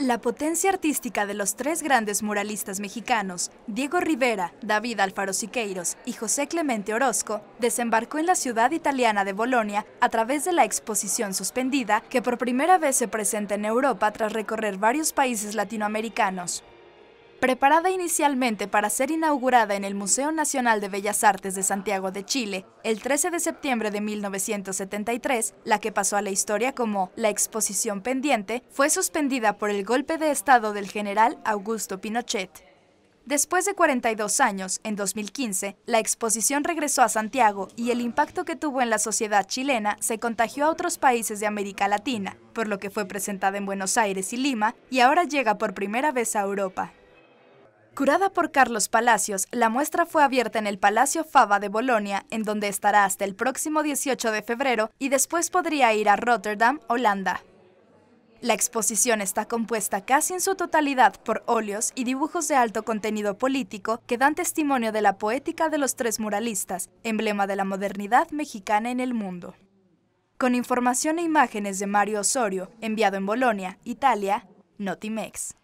La potencia artística de los tres grandes muralistas mexicanos, Diego Rivera, David Alfaro Siqueiros y José Clemente Orozco, desembarcó en la ciudad italiana de Bolonia a través de la exposición suspendida que por primera vez se presenta en Europa tras recorrer varios países latinoamericanos. Preparada inicialmente para ser inaugurada en el Museo Nacional de Bellas Artes de Santiago de Chile el 13 de septiembre de 1973, la que pasó a la historia como la exposición pendiente, fue suspendida por el golpe de Estado del general Augusto Pinochet. Después de 42 años, en 2015, la exposición regresó a Santiago y el impacto que tuvo en la sociedad chilena se contagió a otros países de América Latina, por lo que fue presentada en Buenos Aires y Lima y ahora llega por primera vez a Europa. Curada por Carlos Palacios, la muestra fue abierta en el Palacio Fava de Bolonia, en donde estará hasta el próximo 18 de febrero y después podría ir a Rotterdam, Holanda. La exposición está compuesta casi en su totalidad por óleos y dibujos de alto contenido político que dan testimonio de la poética de los tres muralistas, emblema de la modernidad mexicana en el mundo. Con información e imágenes de Mario Osorio, enviado en Bolonia, Italia, Notimex.